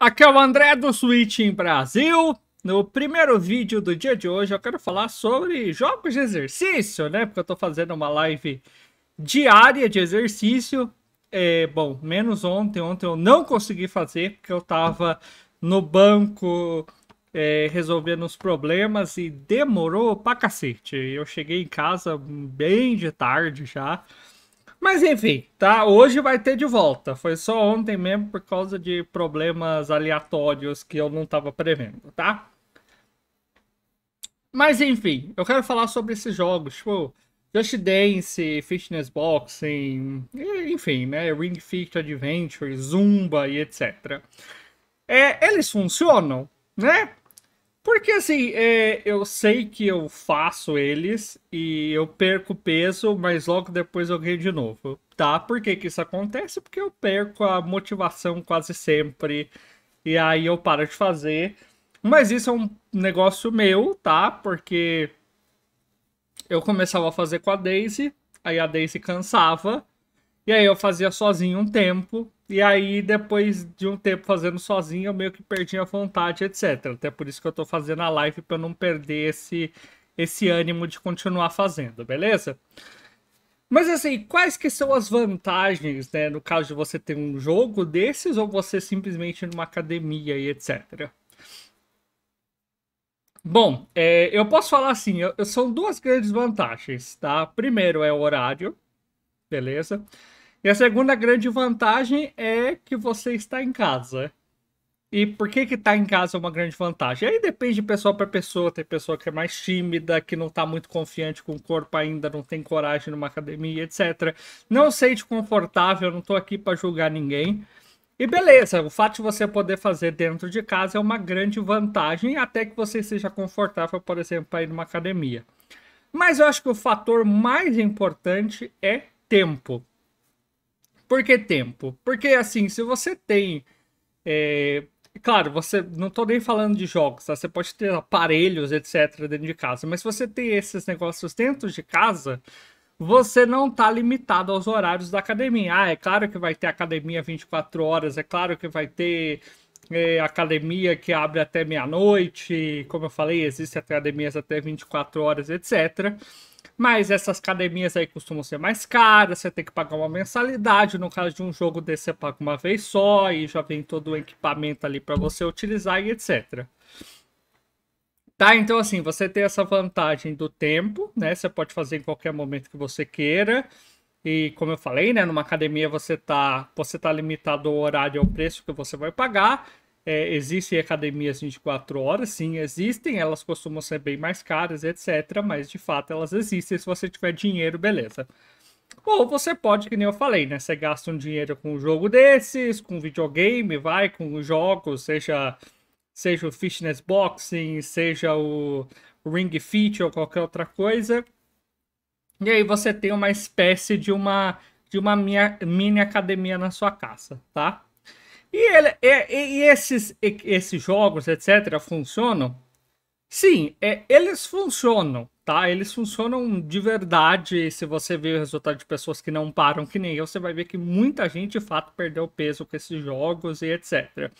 Aqui é o André do Switching Brasil. No primeiro vídeo do dia de hoje eu quero falar sobre jogos de exercício, né? Porque eu tô fazendo uma live diária de exercício. É, bom, menos ontem. Ontem eu não consegui fazer porque eu tava no banco é, resolvendo os problemas e demorou pra cacete. Eu cheguei em casa bem de tarde já. Mas enfim, tá? Hoje vai ter de volta. Foi só ontem mesmo por causa de problemas aleatórios que eu não tava prevendo, tá? Mas enfim, eu quero falar sobre esses jogos, tipo Just Dance, Fitness Boxing, enfim, né? Ring Fit Adventure, Zumba e etc. É, eles funcionam, né? Porque assim, é, eu sei que eu faço eles e eu perco peso, mas logo depois eu ganho de novo. Tá? Por que, que isso acontece? Porque eu perco a motivação quase sempre. E aí eu paro de fazer. Mas isso é um negócio meu, tá? Porque eu começava a fazer com a Daisy, aí a Daisy cansava. E aí eu fazia sozinho um tempo. E aí, depois de um tempo fazendo sozinho, eu meio que perdi a vontade, etc. Até então, por isso que eu tô fazendo a live para não perder esse, esse ânimo de continuar fazendo, beleza? Mas assim, quais que são as vantagens, né, no caso de você ter um jogo desses ou você simplesmente numa academia e etc? Bom, é, eu posso falar assim, eu, eu, são duas grandes vantagens, tá? Primeiro é o horário, beleza? E a segunda grande vantagem é que você está em casa. E por que que tá em casa é uma grande vantagem? Aí depende de pessoa para pessoa, tem pessoa que é mais tímida, que não tá muito confiante com o corpo ainda, não tem coragem numa academia, etc. Não sente confortável, não tô aqui para julgar ninguém. E beleza, o fato de você poder fazer dentro de casa é uma grande vantagem, até que você seja confortável, por exemplo, para ir numa academia. Mas eu acho que o fator mais importante é tempo. Por que tempo? Porque, assim, se você tem. É... Claro, você não estou nem falando de jogos, tá? Você pode ter aparelhos, etc, dentro de casa, mas se você tem esses negócios dentro de casa, você não está limitado aos horários da academia. Ah, é claro que vai ter academia 24 horas, é claro que vai ter é, academia que abre até meia-noite, como eu falei, existem academias até 24 horas, etc. Mas essas academias aí costumam ser mais caras, você tem que pagar uma mensalidade. No caso de um jogo desse, você paga uma vez só e já vem todo o equipamento ali para você utilizar e etc. Tá? Então, assim, você tem essa vantagem do tempo, né? Você pode fazer em qualquer momento que você queira. E como eu falei, né, numa academia você tá, você tá limitado ao horário e ao preço que você vai pagar. É, existem academias 24 horas, sim, existem, elas costumam ser bem mais caras, etc. Mas de fato elas existem. Se você tiver dinheiro, beleza. Ou você pode, que nem eu falei, né? Você gasta um dinheiro com um jogo desses, com videogame, vai, com jogos, seja, seja o fitness boxing, seja o ring fit ou qualquer outra coisa. E aí você tem uma espécie de uma de uma minha, mini academia na sua casa, tá? E, ele, e, e esses, esses jogos, etc., funcionam? Sim, é, eles funcionam, tá? Eles funcionam de verdade. Se você ver o resultado de pessoas que não param, que nem eu, você vai ver que muita gente de fato perdeu peso com esses jogos e etc.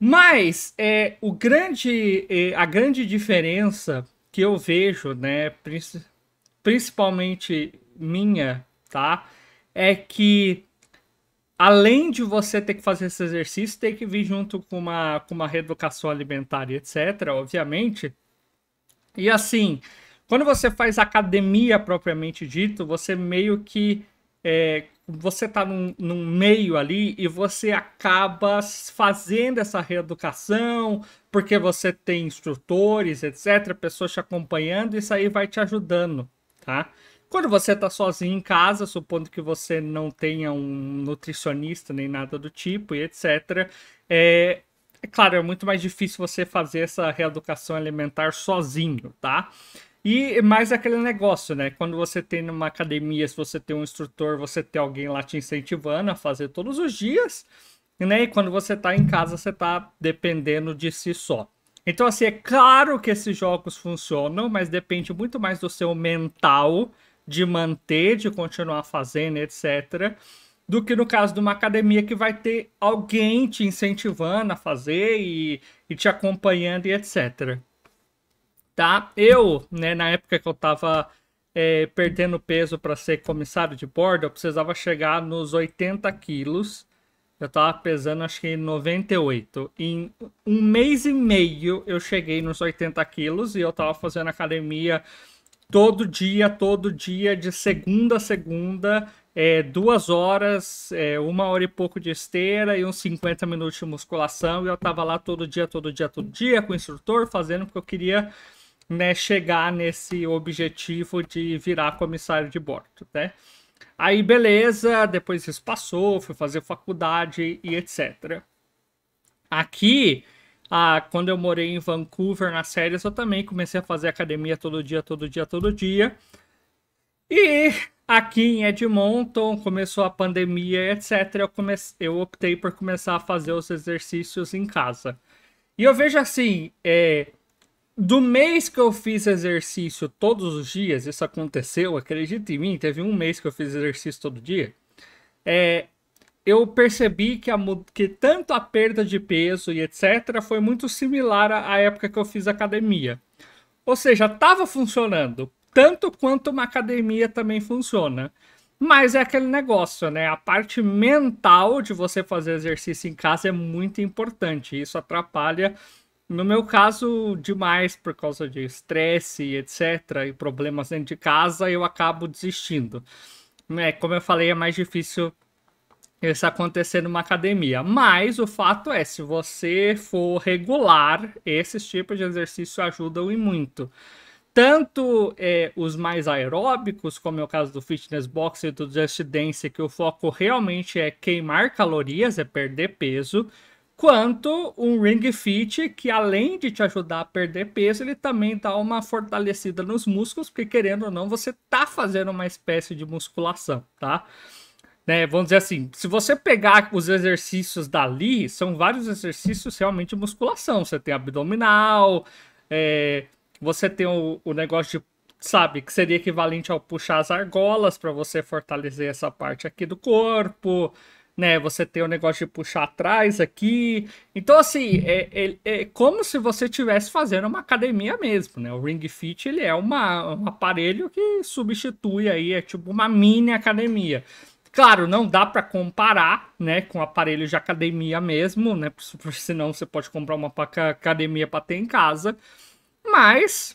Mas é, o grande, é, a grande diferença que eu vejo, né, principalmente minha, tá? É que além de você ter que fazer esse exercício, ter que vir junto com uma, com uma reeducação alimentar e etc., obviamente. E assim, quando você faz academia propriamente dito, você meio que. É, você está num, num meio ali e você acaba fazendo essa reeducação, porque você tem instrutores, etc., pessoas te acompanhando, isso aí vai te ajudando, tá? Quando você está sozinho em casa, supondo que você não tenha um nutricionista nem nada do tipo e etc., é, é claro, é muito mais difícil você fazer essa reeducação alimentar sozinho, tá? E mais aquele negócio, né? Quando você tem numa academia, se você tem um instrutor, você tem alguém lá te incentivando a fazer todos os dias, né? E quando você tá em casa, você tá dependendo de si só. Então, assim, é claro que esses jogos funcionam, mas depende muito mais do seu mental de manter, de continuar fazendo, etc., do que no caso de uma academia que vai ter alguém te incentivando a fazer e, e te acompanhando e etc. Tá? Eu, né, na época que eu tava é, perdendo peso para ser comissário de bordo, eu precisava chegar nos 80 quilos. Eu tava pesando acho que 98. Em um mês e meio eu cheguei nos 80 quilos e eu tava fazendo academia todo dia, todo dia, de segunda a segunda, é, duas horas, é, uma hora e pouco de esteira e uns 50 minutos de musculação. E eu tava lá todo dia, todo dia, todo dia com o instrutor fazendo porque eu queria né, chegar nesse objetivo de virar comissário de bordo, né? Aí beleza, depois isso passou, fui fazer faculdade e etc. Aqui ah, quando eu morei em Vancouver nas séries, eu também comecei a fazer academia todo dia, todo dia, todo dia. E aqui em Edmonton começou a pandemia, etc. Eu, comecei, eu optei por começar a fazer os exercícios em casa. E eu vejo assim, é, do mês que eu fiz exercício todos os dias, isso aconteceu, acredita em mim, teve um mês que eu fiz exercício todo dia. É, eu percebi que, a, que tanto a perda de peso e etc. foi muito similar à época que eu fiz academia. Ou seja, estava funcionando, tanto quanto uma academia também funciona. Mas é aquele negócio, né? A parte mental de você fazer exercício em casa é muito importante. Isso atrapalha, no meu caso, demais por causa de estresse, etc., e problemas dentro de casa, eu acabo desistindo. Né? Como eu falei, é mais difícil isso acontecer numa academia. Mas o fato é, se você for regular, esses tipos de exercício ajudam e muito. Tanto é, os mais aeróbicos, como é o caso do fitness box e do just dance, que o foco realmente é queimar calorias, é perder peso, quanto um ring fit que além de te ajudar a perder peso, ele também dá uma fortalecida nos músculos, porque querendo ou não, você tá fazendo uma espécie de musculação, tá? né? Vamos dizer assim, se você pegar os exercícios dali, são vários exercícios realmente de musculação. Você tem abdominal, é, você tem o, o negócio de sabe, que seria equivalente ao puxar as argolas para você fortalecer essa parte aqui do corpo, né? Você tem o negócio de puxar atrás aqui. Então, assim, é, é, é como se você estivesse fazendo uma academia mesmo, né? O Ring Fit, ele é uma, um aparelho que substitui aí, é tipo uma mini academia. Claro, não dá para comparar, né, com aparelho de academia mesmo, né, porque senão você pode comprar uma academia para ter em casa, mas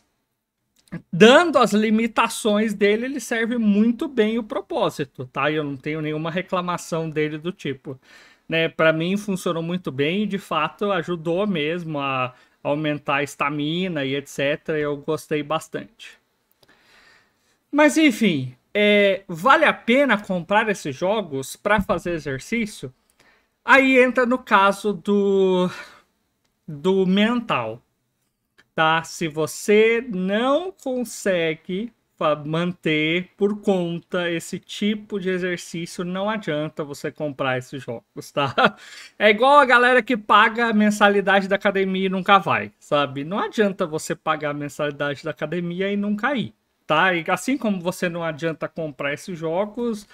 dando as limitações dele, ele serve muito bem o propósito, tá? Eu não tenho nenhuma reclamação dele do tipo, né? Para mim funcionou muito bem e de fato ajudou mesmo a aumentar a estamina e etc. Eu gostei bastante. Mas enfim, é, vale a pena comprar esses jogos para fazer exercício? Aí entra no caso do, do mental, tá? Se você não consegue manter por conta esse tipo de exercício, não adianta você comprar esses jogos, tá? É igual a galera que paga a mensalidade da academia e nunca vai, sabe? Não adianta você pagar a mensalidade da academia e nunca ir. Tá? E assim como você não adianta comprar esses jogos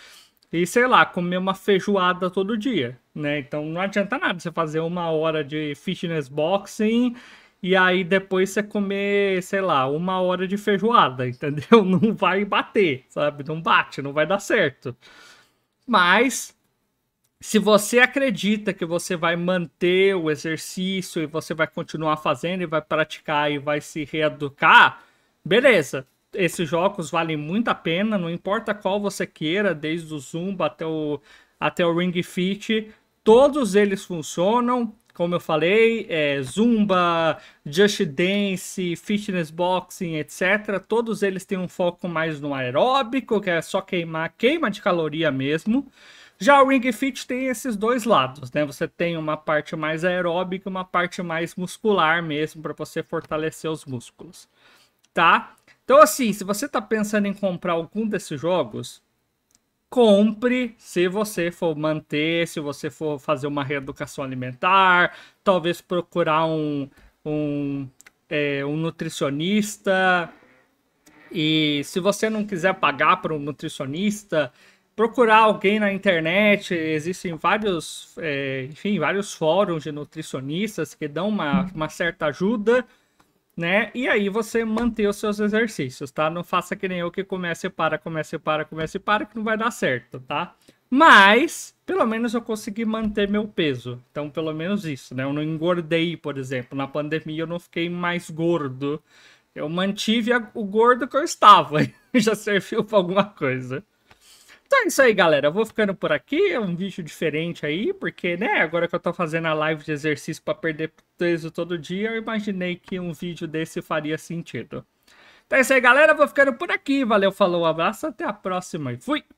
e, sei lá, comer uma feijoada todo dia, né? Então não adianta nada você fazer uma hora de fitness boxing e aí depois você comer, sei lá, uma hora de feijoada, entendeu? Não vai bater, sabe? Não bate, não vai dar certo. Mas se você acredita que você vai manter o exercício e você vai continuar fazendo e vai praticar e vai se reeducar, beleza esses jogos valem muito a pena, não importa qual você queira, desde o Zumba até o, até o Ring Fit, todos eles funcionam, como eu falei, é, Zumba, Just Dance, Fitness Boxing, etc. Todos eles têm um foco mais no aeróbico, que é só queimar, queima de caloria mesmo. Já o Ring Fit tem esses dois lados, né? Você tem uma parte mais aeróbica, uma parte mais muscular mesmo para você fortalecer os músculos, tá? Então, assim, se você está pensando em comprar algum desses jogos, compre se você for manter, se você for fazer uma reeducação alimentar, talvez procurar um, um, é, um nutricionista. E se você não quiser pagar para um nutricionista, procurar alguém na internet. Existem vários, é, enfim, vários fóruns de nutricionistas que dão uma, uma certa ajuda né? E aí você manter os seus exercícios, tá? Não faça que nem eu que comece para, comece para, comece para, que não vai dar certo, tá? Mas, pelo menos eu consegui manter meu peso. Então, pelo menos isso, né? Eu não engordei, por exemplo. Na pandemia eu não fiquei mais gordo. Eu mantive o gordo que eu estava. Já serviu para alguma coisa. Então é isso aí, galera. Eu vou ficando por aqui. É um vídeo diferente aí, porque, né, agora que eu tô fazendo a live de exercício para perder peso todo dia, eu imaginei que um vídeo desse faria sentido. Então é isso aí, galera. Eu vou ficando por aqui. Valeu, falou, abraço. Até a próxima e fui!